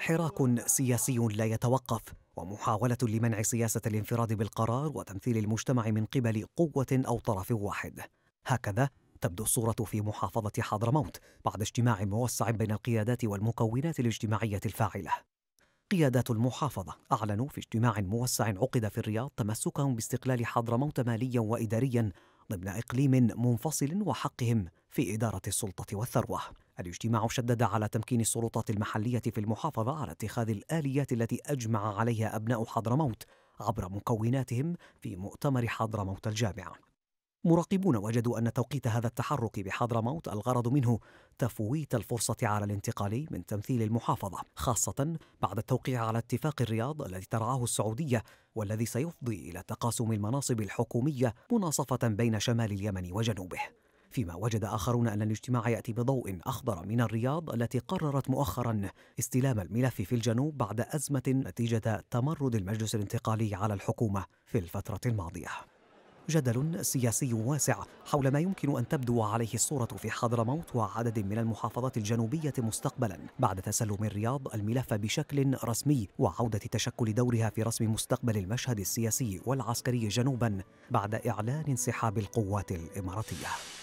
حراك سياسي لا يتوقف ومحاولة لمنع سياسة الانفراد بالقرار وتمثيل المجتمع من قبل قوة أو طرف واحد هكذا تبدو الصورة في محافظة حضرموت بعد اجتماع موسع بين القيادات والمكونات الاجتماعية الفاعلة قيادات المحافظة أعلنوا في اجتماع موسع عقد في الرياض تمسكهم باستقلال حضرموت ماليا وإداريا ضمن إقليم منفصل وحقهم في إدارة السلطة والثروة. الاجتماع شدد على تمكين السلطات المحلية في المحافظة على اتخاذ الآليات التي أجمع عليها أبناء حضرموت عبر مكوناتهم في مؤتمر حضرموت الجامع. مراقبون وجدوا أن توقيت هذا التحرك بحضرموت الغرض منه تفويت الفرصة على الانتقال من تمثيل المحافظة خاصة بعد التوقيع على اتفاق الرياض الذي ترعاه السعودية والذي سيفضي إلى تقاسم المناصب الحكومية مناصفة بين شمال اليمن وجنوبه فيما وجد آخرون أن الاجتماع يأتي بضوء أخضر من الرياض التي قررت مؤخرا استلام الملف في الجنوب بعد أزمة نتيجة تمرد المجلس الانتقالي على الحكومة في الفترة الماضية جدل سياسي واسع حول ما يمكن أن تبدو عليه الصورة في حضرموت وعدد من المحافظات الجنوبية مستقبلا بعد تسلم الرياض الملف بشكل رسمي وعودة تشكل دورها في رسم مستقبل المشهد السياسي والعسكري جنوبا بعد إعلان انسحاب القوات الإماراتية